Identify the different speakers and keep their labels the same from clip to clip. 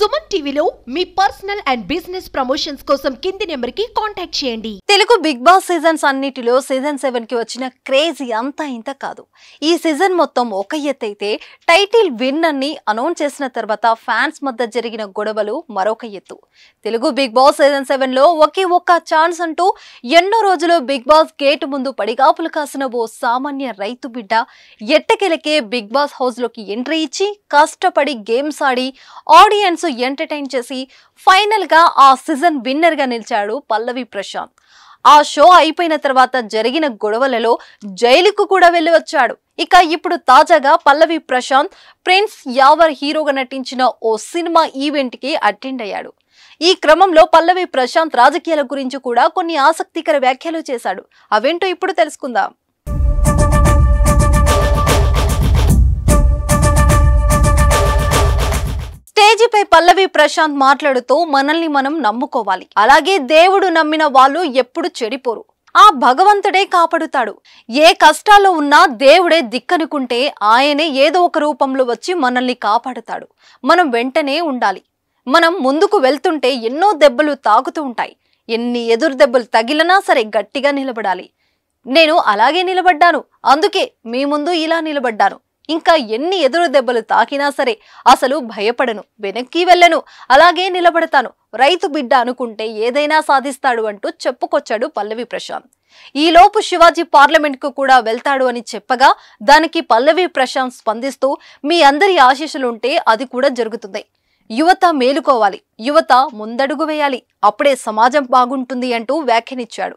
Speaker 1: సుమన్ టీవీలో మీ personal and business promotions కోసం కింది నెంబర్ కి కాంటాక్ట్ చేయండి తెలుగు బిగ్ బాస్ సీజన్స్ అన్నిటిలో సీజన్ సెవెన్ కి వచ్చిన క్రేజీ అంతా ఇంత కాదు ఈ సీజన్ మొత్తం ఒక అయితే టైటిల్ విన్ ని అనౌన్స్ చేసిన తర్వాత ఫ్యాన్స్ మధ్య జరిగిన గొడవలు మరొక ఎత్తు Telugu Bigg Boss season seven లో ఒకే ఒక్క ఛాన్స్ అంటూ ఎన్నో రోజులు బిగ్ బాస్ గేట్ ముందు పడిగాపులు కాసిన ఓ సామాన్య రైతు బిడ్డ ఎట్టకెలకే బిగ్ బాస్ హౌస్ లోకి ఎంట్రీ ఇచ్చి కష్టపడి గేమ్స్ ఆడి ఆడియన్స్ ఎంటర్టైన్ చేసి ఫైనల్గా ఆ సీజన్ గా నిలిచాడు పల్లవి ప్రశాంత్ ఆ షో అయిపోయిన తర్వాత జరిగిన గొడవలలో జైలుకు కూడా వెళ్ళి వచ్చాడు ఇక ఇప్పుడు తాజాగా పల్లవి ప్రశాంత్ ప్రిన్స్ యావర్ హీరోగా నటించిన ఓ సినిమా ఈవెంట్ కి అటెండ్ అయ్యాడు ఈ క్రమంలో పల్లవి ప్రశాంత్ రాజకీయాల గురించి కూడా కొన్ని ఆసక్తికర వ్యాఖ్యలు చేశాడు అవేంటో ఇప్పుడు తెలుసుకుందాం దీనిపై పల్లవి ప్రశాంత్ మాట్లాడుతూ మనల్ని మనం నమ్ముకోవాలి అలాగే దేవుడు నమ్మిన వాళ్ళు ఎప్పుడు చెడిపోరు ఆ భగవంతుడే కాపాడుతాడు ఏ కష్టాల్లో ఉన్నా దేవుడే దిక్కనుకుంటే ఆయనే ఏదో ఒక రూపంలో వచ్చి మనల్ని కాపాడుతాడు మనం వెంటనే ఉండాలి మనం ముందుకు వెళ్తుంటే ఎన్నో దెబ్బలు తాకుతూ ఉంటాయి ఎన్ని ఎదురు దెబ్బలు తగిలినా సరే గట్టిగా నిలబడాలి నేను అలాగే నిలబడ్డాను అందుకే మీ ముందు ఇలా నిలబడ్డాను ఇంకా ఎన్ని ఎదురు దెబ్బలు తాకినా సరే అసలు భయపడను వెనక్కి వెళ్ళను అలాగే నిలబడతాను రైతు బిడ్డ అనుకుంటే ఏదైనా సాధిస్తాడు అంటూ చెప్పుకొచ్చాడు పల్లవి ప్రశాంత్ ఈలోపు శివాజీ పార్లమెంట్కు కూడా వెళ్తాడు అని చెప్పగా దానికి పల్లవి ప్రశాంత్ స్పందిస్తూ మీ అందరి ఆశీస్సులుంటే అది కూడా జరుగుతుంది యువత మేలుకోవాలి యువత ముందడుగు వేయాలి అప్పుడే సమాజం బాగుంటుంది అంటూ వ్యాఖ్యనిచ్చాడు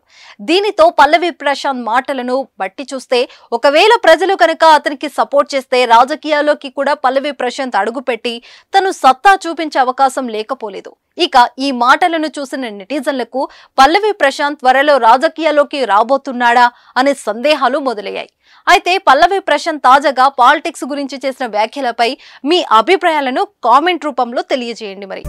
Speaker 1: దీనితో పల్లవి ప్రశాంత్ మాటలను బట్టి చూస్తే ఒకవేళ ప్రజలు కనుక అతనికి సపోర్ట్ చేస్తే రాజకీయాల్లోకి కూడా పల్లవి ప్రశాంత్ అడుగుపెట్టి తను సత్తా చూపించే అవకాశం లేకపోలేదు ఇక ఈ మాటలను చూసిన నెటిజన్లకు పల్లవి ప్రశాంత్ త్వరలో రాజకీయాల్లోకి రాబోతున్నాడా అనే సందేహాలు మొదలయ్యాయి అయితే పల్లవి ప్రశాంత్ తాజాగా పాలిటిక్స్ గురించి చేసిన వ్యాఖ్యలపై మీ అభిప్రాయాలను కామెంట్ రూపంలో తెలియజేయండి మరి